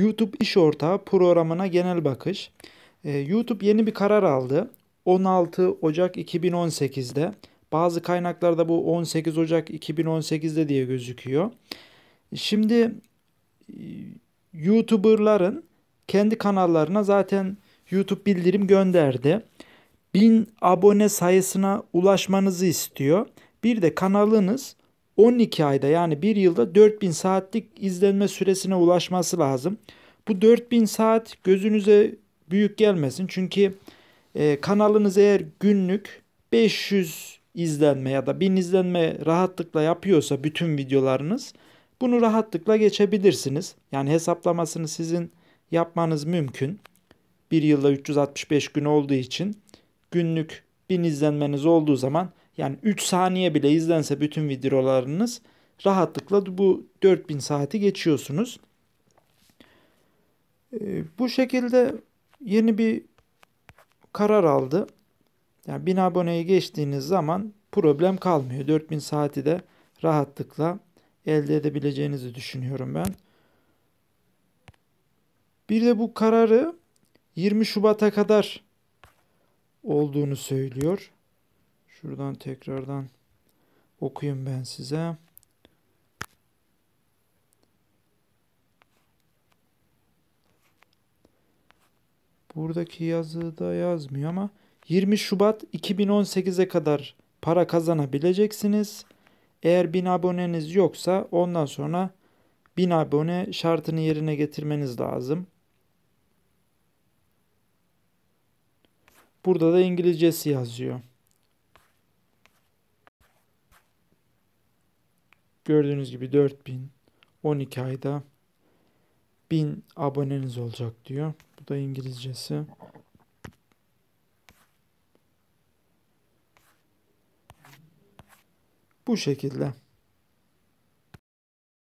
YouTube İş Ortağı programına genel bakış. Ee, YouTube yeni bir karar aldı. 16 Ocak 2018'de. Bazı kaynaklarda bu 18 Ocak 2018'de diye gözüküyor. Şimdi e, YouTuber'ların kendi kanallarına zaten YouTube bildirim gönderdi. 1000 abone sayısına ulaşmanızı istiyor. Bir de kanalınız 12 ayda yani 1 yılda 4000 saatlik izlenme süresine ulaşması lazım. Bu 4000 saat gözünüze büyük gelmesin. Çünkü e, kanalınız eğer günlük 500 izlenme ya da 1000 izlenme rahatlıkla yapıyorsa bütün videolarınız bunu rahatlıkla geçebilirsiniz. Yani hesaplamasını sizin yapmanız mümkün. Bir yılda 365 gün olduğu için günlük 1000 izlenmeniz olduğu zaman yani 3 saniye bile izlense bütün videolarınız rahatlıkla bu 4000 saati geçiyorsunuz. Ee, bu şekilde yeni bir karar aldı. Yani 1000 aboneye geçtiğiniz zaman problem kalmıyor. 4000 saati de rahatlıkla elde edebileceğinizi düşünüyorum ben. Bir de bu kararı 20 Şubat'a kadar olduğunu söylüyor. Şuradan tekrardan okuyayım ben size. Buradaki da yazmıyor ama 20 Şubat 2018'e kadar para kazanabileceksiniz. Eğer 1000 aboneniz yoksa ondan sonra 1000 abone şartını yerine getirmeniz lazım. Burada da İngilizcesi yazıyor. Gördüğünüz gibi 4000 12 ayda 1000 aboneniz olacak diyor. Bu da İngilizcesi. Bu şekilde.